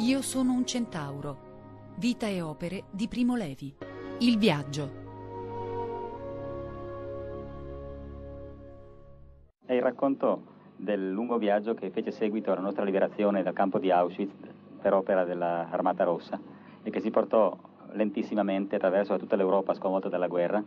Io sono un centauro. Vita e opere di Primo Levi. Il viaggio. È il racconto del lungo viaggio che fece seguito alla nostra liberazione dal campo di Auschwitz per opera dell'Armata Rossa e che si portò lentissimamente attraverso tutta l'Europa sconvolta dalla guerra,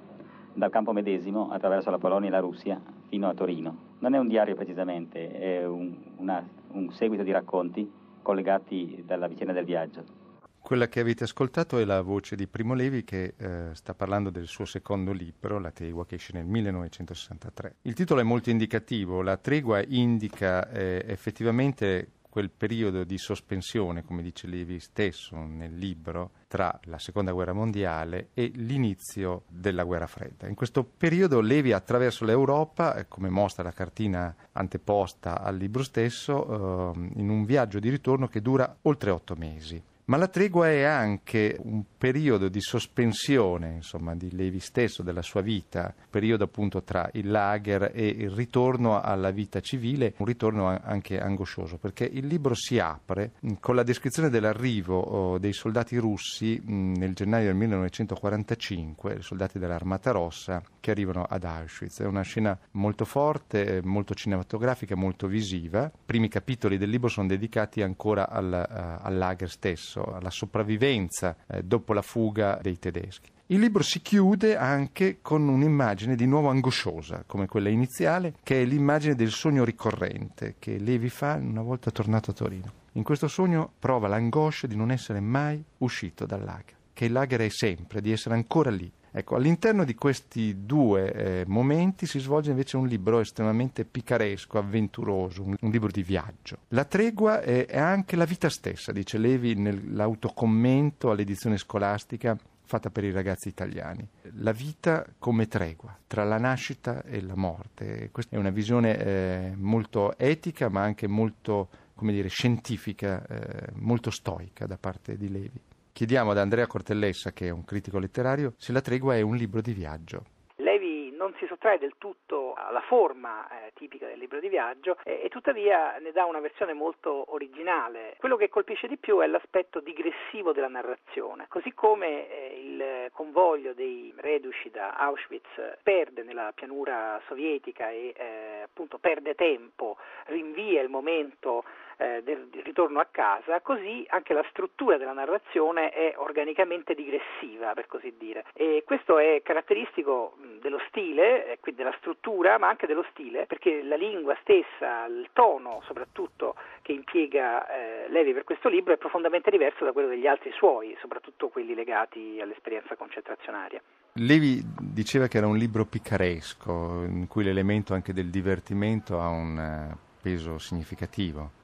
dal campo medesimo attraverso la Polonia e la Russia fino a Torino. Non è un diario precisamente, è un, una, un seguito di racconti collegati dalla vicenda del viaggio. Quella che avete ascoltato è la voce di Primo Levi che eh, sta parlando del suo secondo libro, La tregua, che esce nel 1963. Il titolo è molto indicativo, la tregua indica eh, effettivamente quel periodo di sospensione, come dice Levi stesso nel libro, tra la seconda guerra mondiale e l'inizio della guerra fredda. In questo periodo Levi attraverso l'Europa, eh, come mostra la cartina anteposta al libro stesso, eh, in un viaggio di ritorno che dura oltre otto mesi ma la tregua è anche un periodo di sospensione, insomma, di Levi stesso, della sua vita, periodo appunto tra il lager e il ritorno alla vita civile, un ritorno anche angoscioso, perché il libro si apre con la descrizione dell'arrivo oh, dei soldati russi nel gennaio del 1945, i soldati dell'Armata Rossa, che arrivano ad Auschwitz. È una scena molto forte, eh, molto cinematografica, molto visiva. I primi capitoli del libro sono dedicati ancora al, eh, al lager stesso, alla sopravvivenza eh, dopo la fuga dei tedeschi. Il libro si chiude anche con un'immagine di nuovo angosciosa, come quella iniziale, che è l'immagine del sogno ricorrente che Levi fa una volta tornato a Torino. In questo sogno prova l'angoscia di non essere mai uscito dal lager, che il lager è sempre, di essere ancora lì, Ecco, all'interno di questi due eh, momenti si svolge invece un libro estremamente picaresco, avventuroso, un, un libro di viaggio. La tregua è, è anche la vita stessa, dice Levi nell'autocommento all'edizione scolastica fatta per i ragazzi italiani. La vita come tregua tra la nascita e la morte. Questa è una visione eh, molto etica ma anche molto, come dire, scientifica, eh, molto stoica da parte di Levi. Chiediamo ad Andrea Cortellessa, che è un critico letterario, se La tregua è un libro di viaggio. Levi non si sottrae del tutto alla forma eh, tipica del libro di viaggio eh, e tuttavia ne dà una versione molto originale. Quello che colpisce di più è l'aspetto digressivo della narrazione, così come eh, il convoglio dei reduci da Auschwitz perde nella pianura sovietica e eh, appunto perde tempo, rinvia il momento eh, del, ritorno a casa, così anche la struttura della narrazione è organicamente digressiva, per così dire. E questo è caratteristico dello stile, eh, quindi della struttura, ma anche dello stile, perché la lingua stessa, il tono soprattutto che impiega eh, Levi per questo libro è profondamente diverso da quello degli altri suoi, soprattutto quelli legati all'esperienza concentrazionaria. Levi diceva che era un libro picaresco, in cui l'elemento anche del divertimento ha un eh, peso significativo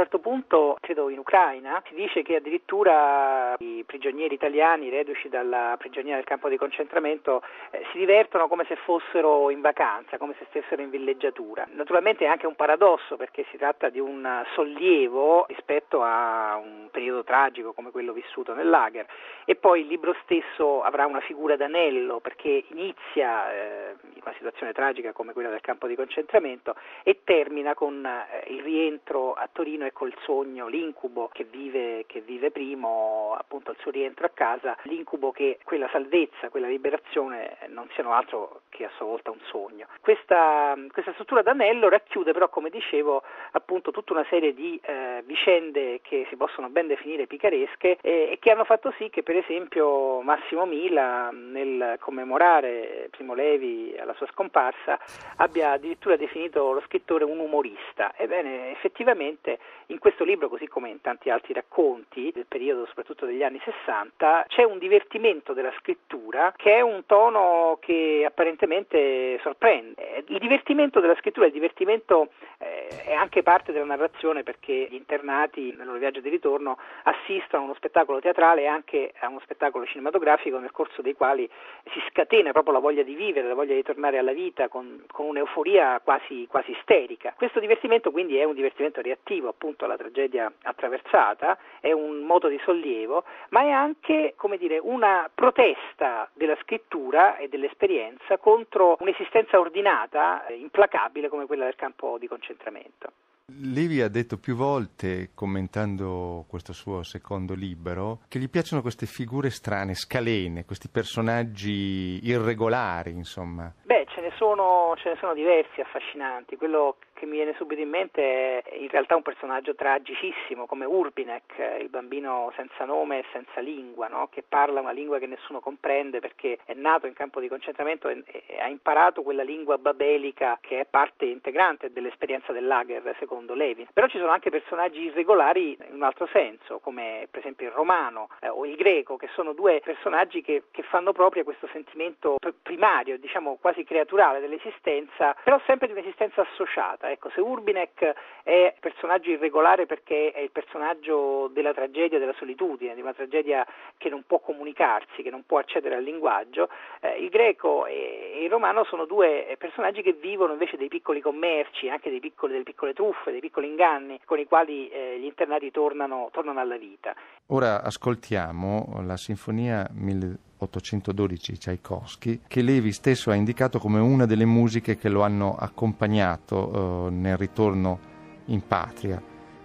certo punto, credo in Ucraina, si dice che addirittura i prigionieri italiani reduci dalla prigionia del campo di concentramento eh, si divertono come se fossero in vacanza, come se stessero in villeggiatura. Naturalmente è anche un paradosso perché si tratta di un sollievo rispetto a un periodo tragico come quello vissuto nel lager e poi il libro stesso avrà una figura d'anello perché inizia eh, in una situazione tragica come quella del campo di concentramento e termina con eh, il rientro a Torino sempre col sogno, l'incubo che vive, che vive primo appunto al suo rientro a casa, l'incubo che quella salvezza, quella liberazione non siano altro che a sua volta un sogno. Questa, questa struttura d'anello racchiude però, come dicevo, appunto tutta una serie di eh, vicende che si possono ben definire picaresche eh, e che hanno fatto sì che per esempio Massimo Mila nel commemorare Primo Levi alla sua scomparsa abbia addirittura definito lo scrittore un umorista. Ebbene, effettivamente in questo libro, così come in tanti altri racconti del periodo soprattutto degli anni 60, c'è un divertimento della scrittura che è un tono che apparentemente sorprende. Il divertimento della scrittura, il divertimento eh, è anche parte della narrazione perché gli internati nel loro viaggio di ritorno assistono a uno spettacolo teatrale e anche a uno spettacolo cinematografico nel corso dei quali si scatena proprio la voglia di vivere, la voglia di tornare alla vita con, con un'euforia quasi, quasi isterica. Questo divertimento quindi è un divertimento reattivo appunto la tragedia attraversata, è un modo di sollievo, ma è anche come dire, una protesta della scrittura e dell'esperienza contro un'esistenza ordinata, eh, implacabile come quella del campo di concentramento. Levi ha detto più volte, commentando questo suo secondo libro, che gli piacciono queste figure strane, scalene, questi personaggi irregolari, insomma. Beh, ce ne sono, ce ne sono diversi affascinanti. Quello che mi viene subito in mente è in realtà un personaggio tragicissimo come Urbinek, il bambino senza nome e senza lingua, no? che parla una lingua che nessuno comprende perché è nato in campo di concentramento e, ha imparato quella lingua babelica che è parte integrante dell'esperienza del lager, secondo Levin. Però ci sono anche personaggi irregolari in un altro senso, come per esempio il romano eh, o il greco, che sono due personaggi che, che fanno proprio questo sentimento primario, diciamo quasi creaturale dell'esistenza, però sempre di un'esistenza associata. Ecco, se Urbinek è personaggio irregolare perché è il personaggio della tragedia della solitudine, di una tragedia che non può comunicarsi, che non può accedere al linguaggio, eh, il greco e, il romano sono due personaggi che vivono invece dei piccoli commerci, anche piccoli, delle piccole truffe, dei piccoli inganni con i quali eh, gli internati tornano, tornano alla vita. Ora ascoltiamo la Sinfonia 1000. 812 Tchaikovsky, che Levi stesso ha indicato come una delle musiche che lo hanno accompagnato eh, nel ritorno in patria.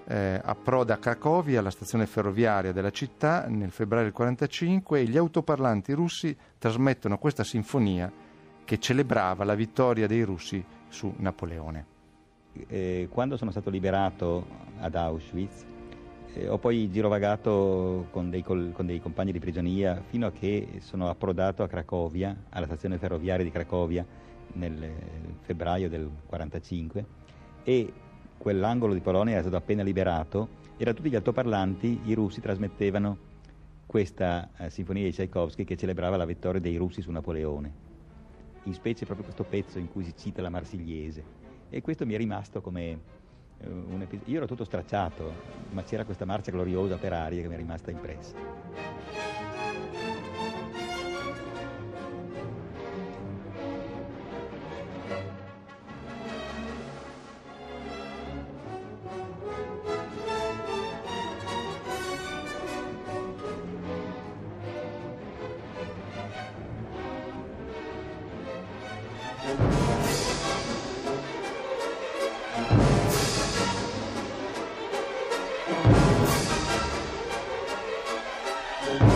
Eh, approda a Cracovia, alla stazione ferroviaria della città, nel febbraio del 1945 e gli autoparlanti russi trasmettono questa sinfonia che celebrava la vittoria dei russi su Napoleone. Eh, quando sono stato liberato ad Auschwitz, eh, ho poi girovagato con dei, col, con dei, compagni di prigionia fino a che sono approdato a Cracovia, alla stazione ferroviaria di Cracovia nel febbraio del 1945 e quell'angolo di Polonia era stato appena liberato e da tutti gli altoparlanti i russi trasmettevano questa eh, sinfonia di Tchaikovsky che celebrava la vittoria dei russi su Napoleone, in specie proprio questo pezzo in cui si cita la Marsigliese e questo mi è rimasto come eh, io ero tutto stracciato, ma c'era questa marcia gloriosa per aria che mi è rimasta impressa. Thank you.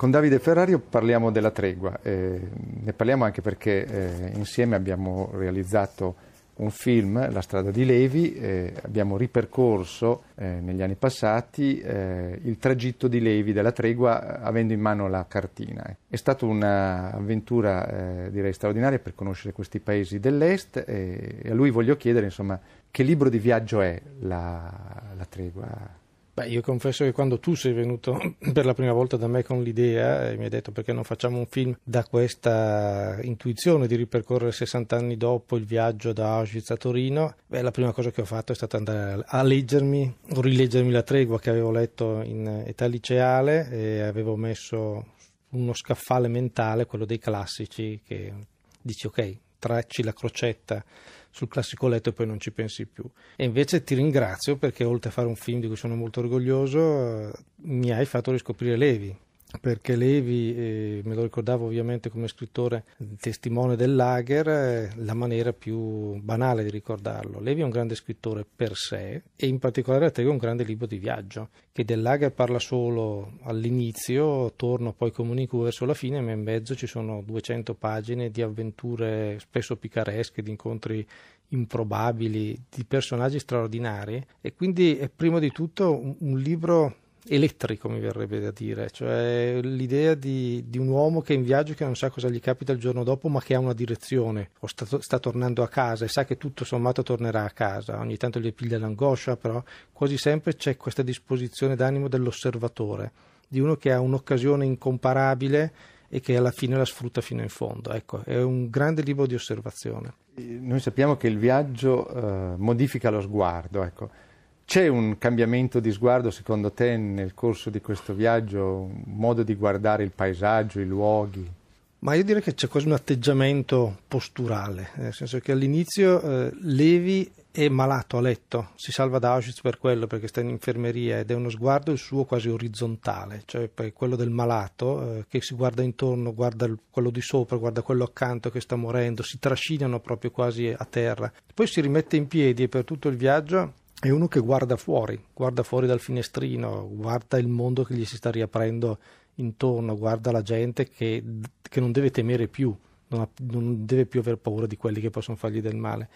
Con Davide Ferrario parliamo della tregua, eh, ne parliamo anche perché eh, insieme abbiamo realizzato un film, La strada di Levi, eh, abbiamo ripercorso eh, negli anni passati eh, il tragitto di Levi della tregua avendo in mano la cartina. È stata un'avventura eh, direi straordinaria per conoscere questi paesi dell'est e a lui voglio chiedere insomma, che libro di viaggio è la, la tregua Beh, io confesso che quando tu sei venuto per la prima volta da me con l'idea e eh, mi hai detto perché non facciamo un film da questa intuizione di ripercorrere 60 anni dopo il viaggio da Auschwitz a Torino, beh, la prima cosa che ho fatto è stata andare a leggermi o rileggermi la tregua che avevo letto in età liceale e avevo messo uno scaffale mentale, quello dei classici, che dici ok, tracci la crocetta sul classico letto e poi non ci pensi più. E invece ti ringrazio perché oltre a fare un film di cui sono molto orgoglioso, eh, mi hai fatto riscoprire Levi, perché Levi, eh, me lo ricordavo ovviamente come scrittore testimone del lager, eh, la maniera più banale di ricordarlo. Levi è un grande scrittore per sé e in particolare a te è un grande libro di viaggio, che del lager parla solo all'inizio, torno poi come comunico verso la fine, ma in mezzo ci sono 200 pagine di avventure spesso picaresche, di incontri improbabili, di personaggi straordinari e quindi è prima di tutto un, un libro elettrico, mi verrebbe da dire, cioè l'idea di, di, un uomo che è in viaggio che non sa cosa gli capita il giorno dopo, ma che ha una direzione, o sta, sta tornando a casa e sa che tutto sommato tornerà a casa, ogni tanto gli piglia l'angoscia, però quasi sempre c'è questa disposizione d'animo dell'osservatore, di uno che ha un'occasione incomparabile e che alla fine la sfrutta fino in fondo. Ecco, è un grande libro di osservazione. Noi sappiamo che il viaggio eh, modifica lo sguardo, ecco. C'è un cambiamento di sguardo, secondo te, nel corso di questo viaggio, un modo di guardare il paesaggio, i luoghi? Ma io direi che c'è quasi un atteggiamento posturale, nel senso che all'inizio eh, Levi è malato a letto, si salva da Auschwitz per quello, perché sta in infermeria ed è uno sguardo il suo quasi orizzontale, cioè quello del malato eh, che si guarda intorno, guarda quello di sopra, guarda quello accanto che sta morendo, si trascinano proprio quasi a terra. Poi si rimette in piedi e per tutto il viaggio è uno che guarda fuori, guarda fuori dal finestrino, guarda il mondo che gli si sta riaprendo intorno, guarda la gente che, che non deve temere più, non, ha, non, deve più aver paura di quelli che possono fargli del male.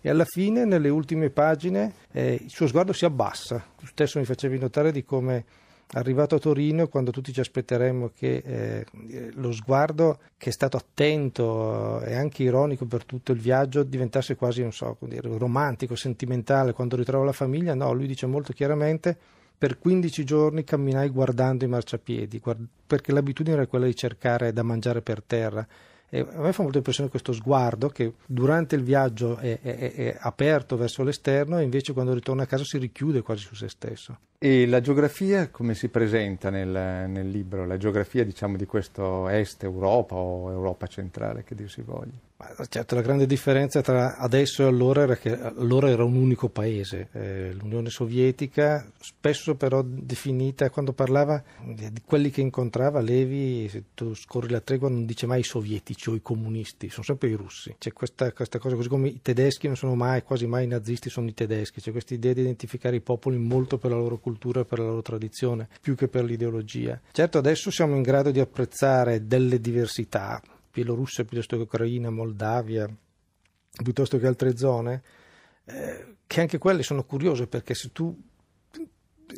E alla fine, nelle ultime pagine, eh, il suo sguardo si abbassa. Tu stesso mi facevi notare di come arrivato a Torino quando tutti ci aspetteremmo che eh, lo sguardo che è stato attento eh, e anche ironico per tutto il viaggio diventasse quasi, non so, romantico, sentimentale quando ritrova la famiglia, no, lui dice molto chiaramente per 15 giorni camminai guardando i marciapiedi, guard- perché l'abitudine era quella di cercare da mangiare per terra e a me fa molto impressione questo sguardo che durante il viaggio è, è, è aperto verso l'esterno e invece quando ritorna a casa si richiude quasi su se stesso. E la geografia come si presenta nel, nel libro? La geografia diciamo di questo est Europa o Europa centrale che dir si voglia? Certo, la grande differenza tra adesso e allora era che allora era un unico paese, eh, l'Unione Sovietica, spesso però definita, quando parlava di quelli che incontrava Levi, se tu scorri la tregua non dice mai i sovietici o i comunisti, sono sempre i russi. C'è questa, questa cosa, così come i tedeschi non sono mai, quasi mai i nazisti, sono i tedeschi, c'è questa idea di identificare i popoli molto per la loro cultura e per la loro tradizione, più che per l'ideologia. Certo, adesso siamo in grado di apprezzare delle diversità, Bielorussia piuttosto che Ucraina, Moldavia, piuttosto che altre zone, eh, che anche quelle sono curiose perché se tu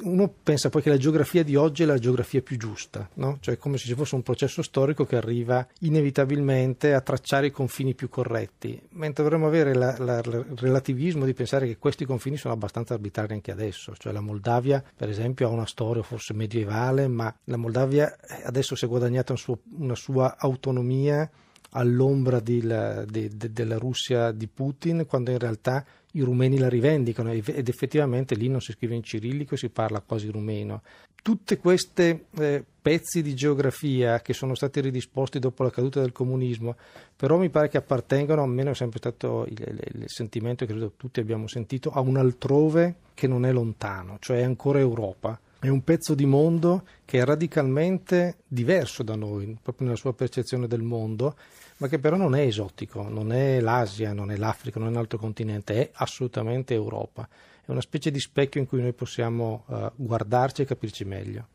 uno pensa poi che la geografia di oggi è la geografia più giusta, no? cioè come se ci fosse un processo storico che arriva inevitabilmente a tracciare i confini più corretti, mentre dovremmo avere la, la, il relativismo di pensare che questi confini sono abbastanza arbitrari anche adesso, cioè la Moldavia per esempio ha una storia forse medievale, ma la Moldavia eh, adesso si è guadagnata un suo, una sua autonomia all'ombra della de, de, de Russia di Putin, quando in realtà i rumeni la rivendicano ed effettivamente lì non si scrive in cirillico e si parla quasi rumeno. Tutti questi eh, pezzi di geografia che sono stati ridisposti dopo la caduta del comunismo, però mi pare che appartengano, almeno è sempre stato il, il, il sentimento che credo tutti abbiamo sentito, a un altrove che non è lontano, cioè è ancora Europa è un pezzo di mondo che è radicalmente diverso da noi, proprio nella sua percezione del mondo, ma che però non è esotico, non è l'Asia, non è l'Africa, non è un altro continente, è assolutamente Europa. È una specie di specchio in cui noi possiamo uh, guardarci e capirci meglio.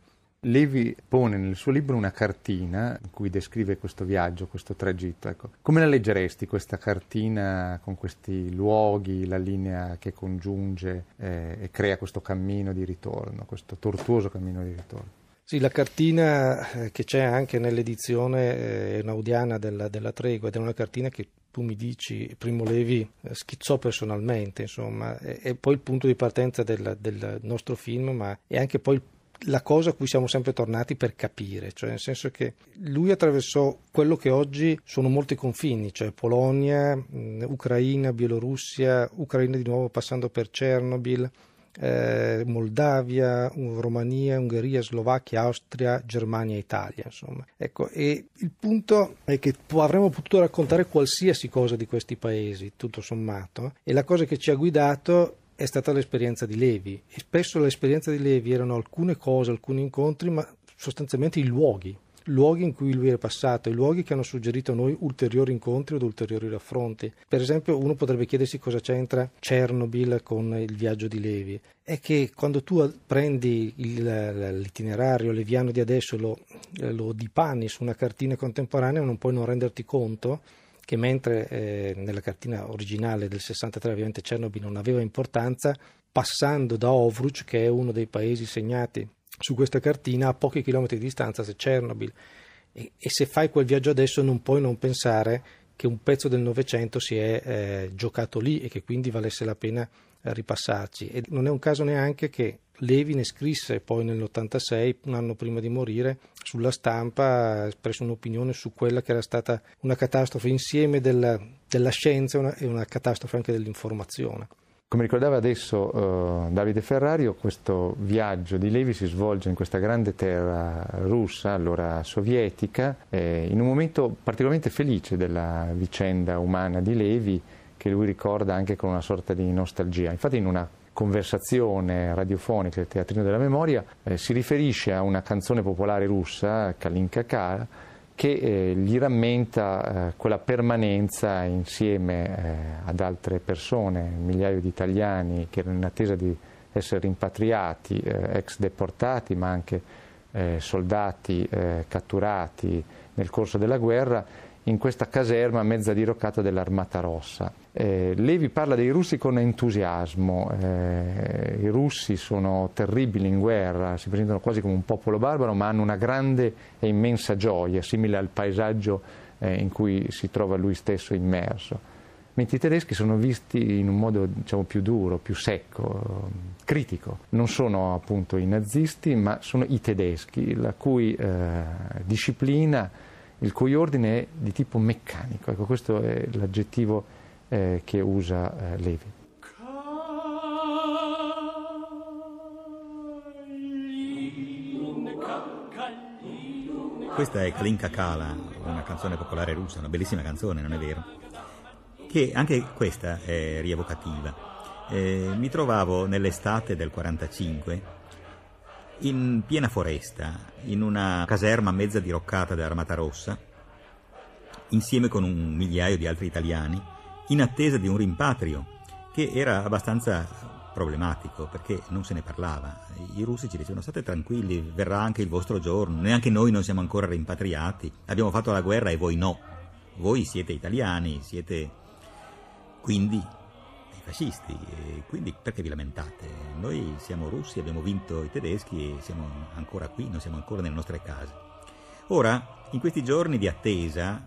Levi pone nel suo libro una cartina in cui descrive questo viaggio, questo tragitto. Ecco. Come la leggeresti questa cartina con questi luoghi, la linea che congiunge eh, e crea questo cammino di ritorno, questo tortuoso cammino di ritorno? Sì, la cartina eh, che c'è anche nell'edizione enaudiana eh, della, della tregua ed è una cartina che tu mi dici, Primo Levi eh, schizzò personalmente, insomma, è, poi il punto di partenza del, del nostro film, ma è anche poi il la cosa a cui siamo sempre tornati per capire, cioè nel senso che lui attraversò quello che oggi sono molti confini, cioè Polonia, mm, Ucraina, Bielorussia, Ucraina di nuovo passando per Chernobyl, eh, Moldavia, Romania, Ungheria, Slovacchia, Austria, Germania, Italia. Insomma. Ecco, e il punto è che avremmo potuto raccontare qualsiasi cosa di questi paesi, tutto sommato, e la cosa che ci ha guidato è stata l'esperienza di Levi e spesso l'esperienza di Levi erano alcune cose, alcuni incontri, ma sostanzialmente i luoghi luoghi in cui lui è passato, i luoghi che hanno suggerito a noi ulteriori incontri ed ulteriori raffronti. Per esempio, uno potrebbe chiedersi cosa c'entra Chernobyl con il viaggio di Levi. È che quando tu prendi il, l'itinerario leviano di adesso e lo, eh, lo dipani su una cartina contemporanea, non puoi non renderti conto che mentre eh, nella cartina originale del 63 ovviamente Chernobyl non aveva importanza, passando da Ovruch, che è uno dei paesi segnati su questa cartina a pochi chilometri di distanza c'è Chernobyl e, e, se fai quel viaggio adesso non puoi non pensare che un pezzo del Novecento si è eh, giocato lì e che quindi valesse la pena ripassarci e non è un caso neanche che Levi ne scrisse poi nell'86, un anno prima di morire, sulla stampa, espresse un'opinione su quella che era stata una catastrofe insieme della, della scienza e una, e una catastrofe anche dell'informazione. Come ricordava adesso eh, Davide Ferrario, questo viaggio di Levi si svolge in questa grande terra russa, allora sovietica, eh, in un momento particolarmente felice della vicenda umana di Levi, che lui ricorda anche con una sorta di nostalgia. Infatti in una conversazione radiofonica del Teatrino della Memoria eh, si riferisce a una canzone popolare russa, Kalinka Kara, che eh, gli rammenta eh, quella permanenza insieme eh, ad altre persone, migliaia di italiani che erano in attesa di essere rimpatriati, eh, ex deportati, ma anche eh, soldati eh, catturati, nel corso della guerra in questa caserma mezza diroccata dell'Armata Rossa. Eh, Levi parla dei russi con entusiasmo, eh, i russi sono terribili in guerra, si presentano quasi come un popolo barbaro, ma hanno una grande e immensa gioia, simile al paesaggio eh, in cui si trova lui stesso immerso. Mentre i tedeschi sono visti in un modo diciamo, più duro, più secco, critico. Non sono appunto i nazisti, ma sono i tedeschi, la cui eh, disciplina il cui ordine è di tipo meccanico. Ecco, questo è l'aggettivo eh, che usa eh, Levi. Questa è Kalinka Kala, una canzone popolare russa, una bellissima canzone, non è vero? Che anche questa è rievocativa. Eh, mi trovavo nell'estate del 1945 in piena foresta, in una caserma mezza diroccata dell'Armata Rossa, insieme con un migliaio di altri italiani, in attesa di un rimpatrio che era abbastanza problematico perché non se ne parlava. I russi ci dicevano state tranquilli, verrà anche il vostro giorno, neanche noi non siamo ancora rimpatriati, abbiamo fatto la guerra e voi no. Voi siete italiani, siete quindi fascisti, e quindi perché vi lamentate? Noi siamo russi, abbiamo vinto i tedeschi e siamo ancora qui, non siamo ancora nelle nostre case. Ora, in questi giorni di attesa,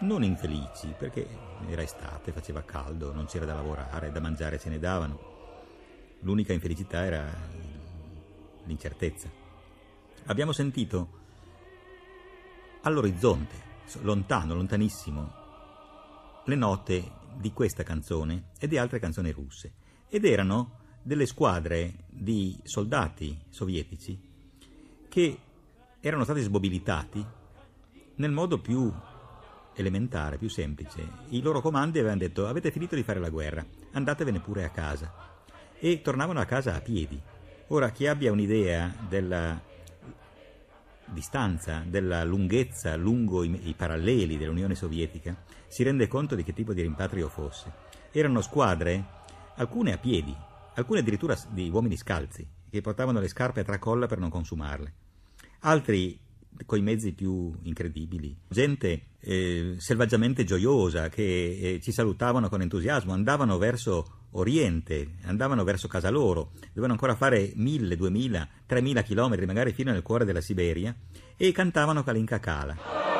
non infelici, perché era estate, faceva caldo, non c'era da lavorare, da mangiare ce ne davano. L'unica infelicità era l'incertezza. Abbiamo sentito all'orizzonte, lontano, lontanissimo, le note di questa canzone e di altre canzoni russe ed erano delle squadre di soldati sovietici che erano stati smobilitati nel modo più elementare, più semplice. I loro comandi avevano detto avete finito di fare la guerra, andatevene pure a casa. E tornavano a casa a piedi. Ora chi abbia un'idea della distanza, della lunghezza lungo i, i paralleli dell'Unione Sovietica, si rende conto di che tipo di rimpatrio fosse. Erano squadre, alcune a piedi, alcune addirittura di uomini scalzi, che portavano le scarpe a tracolla per non consumarle, altri coi mezzi più incredibili, gente eh, selvaggiamente gioiosa che eh, ci salutavano con entusiasmo, andavano verso oriente, andavano verso casa loro, dovevano ancora fare mille, duemila, tremila chilometri, magari fino nel cuore della Siberia, e cantavano Kalinka Kala.